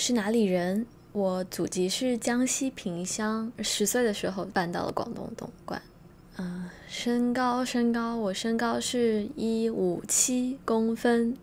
是哪里人？我祖籍是江西萍乡，十岁的时候搬到了广东东莞。嗯，身高身高，我身高是一五七公分。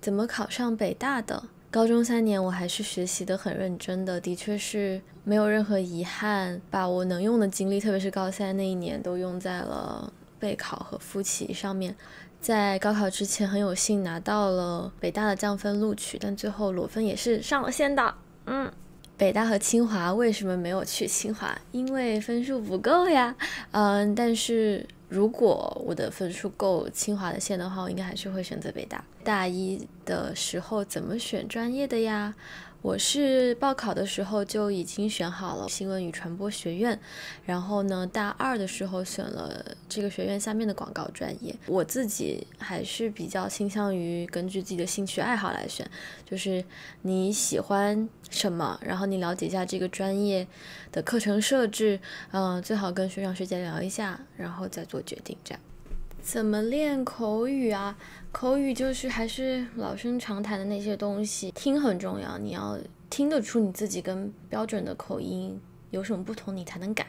怎么考上北大的？高中三年我还是学习的很认真的，的确是没有任何遗憾，把我能用的精力，特别是高三那一年，都用在了备考和复习上面。在高考之前很有幸拿到了北大的降分录取，但最后裸分也是上了线的。嗯，北大和清华为什么没有去清华？因为分数不够呀。嗯，但是如果我的分数够清华的线的话，我应该还是会选择北大。大一的时候怎么选专业的呀？我是报考的时候就已经选好了新闻与传播学院，然后呢，大二的时候选了这个学院下面的广告专业。我自己还是比较倾向于根据自己的兴趣爱好来选，就是你喜欢什么，然后你了解一下这个专业的课程设置，嗯，最好跟学长学姐聊一下，然后再做决定这样。怎么练口语啊？口语就是还是老生常谈的那些东西，听很重要。你要听得出你自己跟标准的口音有什么不同，你才能改。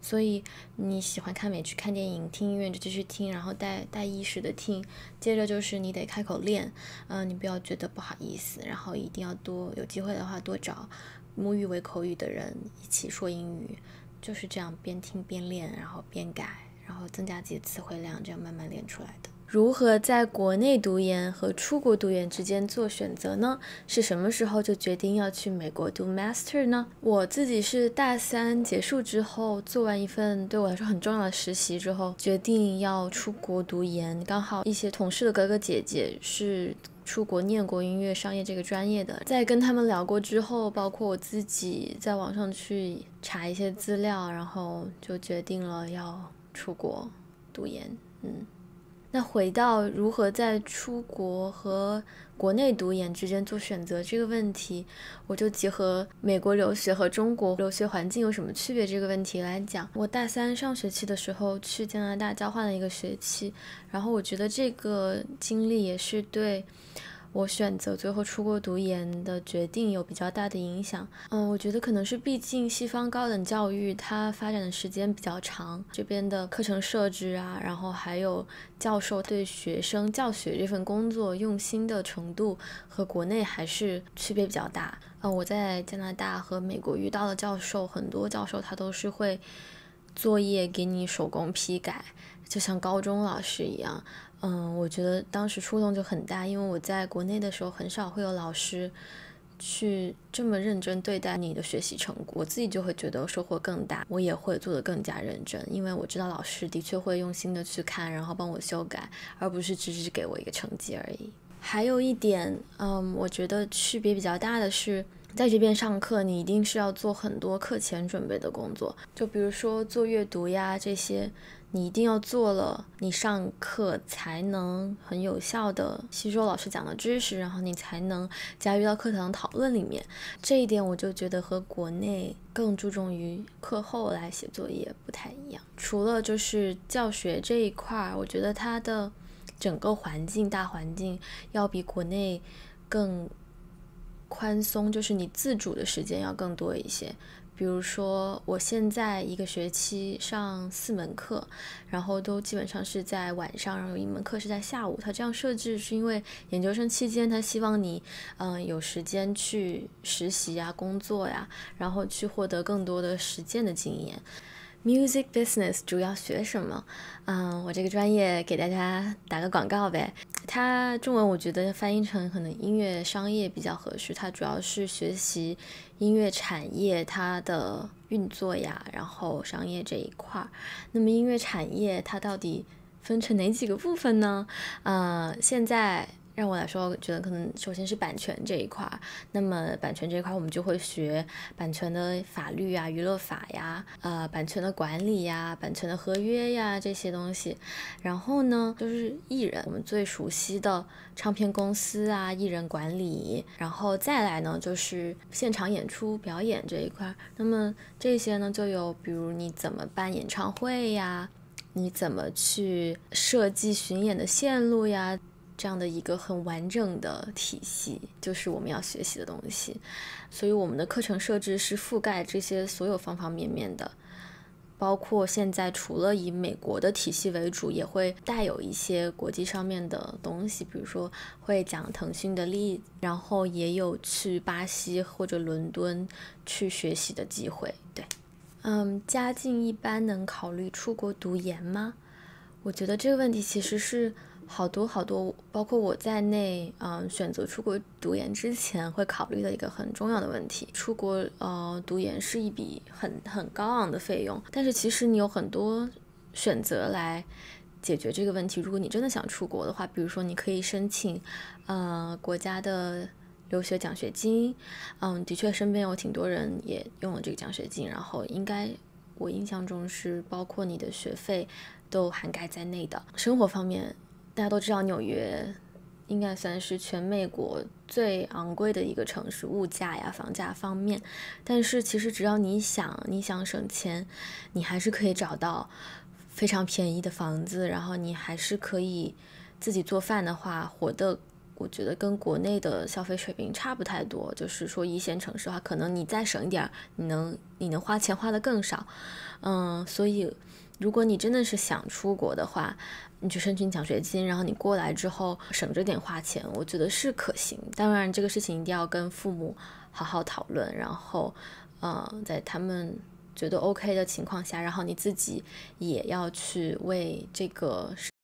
所以你喜欢看美剧、看电影、听音乐就继续听，然后带带意识的听。接着就是你得开口练，嗯，你不要觉得不好意思，然后一定要多有机会的话多找母语为口语的人一起说英语。就是这样，边听边练，然后边改。然后增加自己的词汇量，这样慢慢练出来的。如何在国内读研和出国读研之间做选择呢？是什么时候就决定要去美国读 master 呢？我自己是大三结束之后，做完一份对我来说很重要的实习之后，决定要出国读研。刚好一些同事的哥哥姐姐是出国念过音乐商业这个专业的，在跟他们聊过之后，包括我自己在网上去查一些资料，然后就决定了要。出国读研，嗯，那回到如何在出国和国内读研之间做选择这个问题，我就结合美国留学和中国留学环境有什么区别这个问题来讲。我大三上学期的时候去加拿大交换了一个学期，然后我觉得这个经历也是对。我选择最后出国读研的决定有比较大的影响。嗯，我觉得可能是毕竟西方高等教育它发展的时间比较长，这边的课程设置啊，然后还有教授对学生教学这份工作用心的程度和国内还是区别比较大。嗯，我在加拿大和美国遇到的教授，很多教授他都是会作业给你手工批改。就像高中老师一样，嗯，我觉得当时触动就很大，因为我在国内的时候很少会有老师去这么认真对待你的学习成果，我自己就会觉得收获更大，我也会做得更加认真，因为我知道老师的确会用心的去看，然后帮我修改，而不是只是给我一个成绩而已。还有一点，嗯，我觉得区别比较大的是。在这边上课，你一定是要做很多课前准备的工作，就比如说做阅读呀这些，你一定要做了，你上课才能很有效的吸收老师讲的知识，然后你才能加入到课堂讨论里面。这一点我就觉得和国内更注重于课后来写作业不太一样。除了就是教学这一块，我觉得它的整个环境大环境要比国内更。宽松就是你自主的时间要更多一些，比如说我现在一个学期上四门课，然后都基本上是在晚上，然后有一门课是在下午。他这样设置是因为研究生期间他希望你，嗯，有时间去实习呀、工作呀，然后去获得更多的实践的经验。Music business 主要学什么？嗯，我这个专业给大家打个广告呗。它中文我觉得翻译成可能音乐商业比较合适。它主要是学习音乐产业它的运作呀，然后商业这一块儿。那么音乐产业它到底分成哪几个部分呢？呃，现在。让我来说，觉得可能首先是版权这一块儿。那么版权这一块儿，我们就会学版权的法律呀、娱乐法呀、呃版权的管理呀、版权的合约呀这些东西。然后呢，就是艺人，我们最熟悉的唱片公司啊、艺人管理。然后再来呢，就是现场演出表演这一块儿。那么这些呢，就有比如你怎么办演唱会呀？你怎么去设计巡演的线路呀？这样的一个很完整的体系，就是我们要学习的东西。所以我们的课程设置是覆盖这些所有方方面面的，包括现在除了以美国的体系为主，也会带有一些国际上面的东西，比如说会讲腾讯的例子，然后也有去巴西或者伦敦去学习的机会。对，嗯，家境一般能考虑出国读研吗？我觉得这个问题其实是。好多好多，包括我在内，嗯，选择出国读研之前会考虑的一个很重要的问题。出国呃读研是一笔很很高昂的费用，但是其实你有很多选择来解决这个问题。如果你真的想出国的话，比如说你可以申请，呃，国家的留学奖学金。嗯，的确，身边有挺多人也用了这个奖学金，然后应该我印象中是包括你的学费都涵盖在内的，生活方面。大家都知道，纽约应该算是全美国最昂贵的一个城市，物价呀、房价方面。但是其实，只要你想，你想省钱，你还是可以找到非常便宜的房子。然后你还是可以自己做饭的话，活的我觉得跟国内的消费水平差不太多。就是说，一线城市的话，可能你再省一点，你能你能花钱花的更少。嗯，所以。如果你真的是想出国的话，你去申请奖学金，然后你过来之后省着点花钱，我觉得是可行。当然，这个事情一定要跟父母好好讨论，然后，呃，在他们觉得 OK 的情况下，然后你自己也要去为这个。